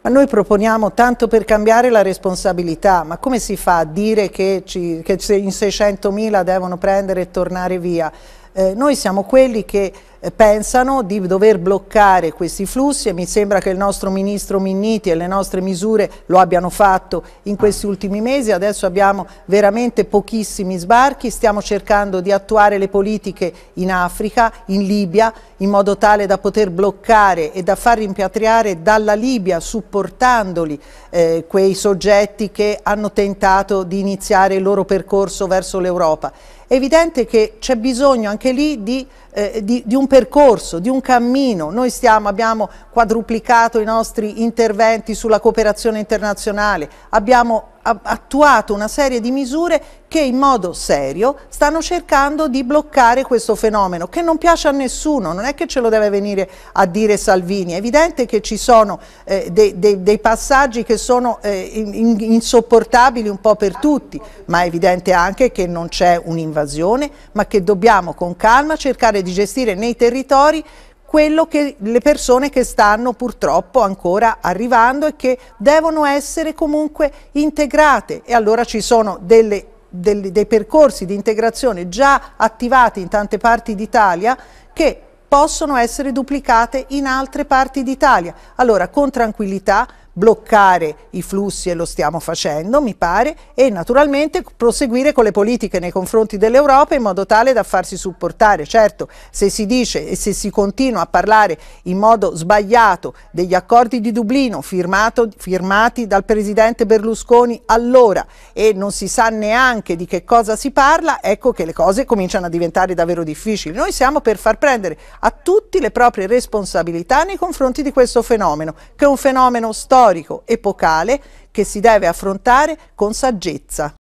Ma noi proponiamo tanto per cambiare la responsabilità, ma come si fa a dire che, ci, che in 600.000 devono prendere e tornare via? Eh, noi siamo quelli che eh, pensano di dover bloccare questi flussi e mi sembra che il nostro ministro Minniti e le nostre misure lo abbiano fatto in questi ultimi mesi, adesso abbiamo veramente pochissimi sbarchi, stiamo cercando di attuare le politiche in Africa, in Libia, in modo tale da poter bloccare e da far rimpatriare dalla Libia supportandoli eh, quei soggetti che hanno tentato di iniziare il loro percorso verso l'Europa. È evidente che c'è bisogno anche lì di, eh, di, di un percorso, di un cammino. Noi stiamo, abbiamo quadruplicato i nostri interventi sulla cooperazione internazionale, abbiamo attuato una serie di misure che in modo serio stanno cercando di bloccare questo fenomeno che non piace a nessuno, non è che ce lo deve venire a dire Salvini, è evidente che ci sono eh, dei, dei, dei passaggi che sono eh, in, insopportabili un po' per tutti, ma è evidente anche che non c'è un'invasione, ma che dobbiamo con calma cercare di gestire nei territori quello che le persone che stanno purtroppo ancora arrivando e che devono essere comunque integrate e allora ci sono delle, dei percorsi di integrazione già attivati in tante parti d'Italia che possono essere duplicate in altre parti d'Italia. Allora con tranquillità bloccare i flussi e lo stiamo facendo, mi pare, e naturalmente proseguire con le politiche nei confronti dell'Europa in modo tale da farsi supportare. Certo, se si dice e se si continua a parlare in modo sbagliato degli accordi di Dublino firmato, firmati dal presidente Berlusconi allora e non si sa neanche di che cosa si parla, ecco che le cose cominciano a diventare davvero difficili. Noi siamo per far prendere a tutti le proprie responsabilità nei confronti di questo fenomeno, che è un fenomeno storico storico epocale che si deve affrontare con saggezza.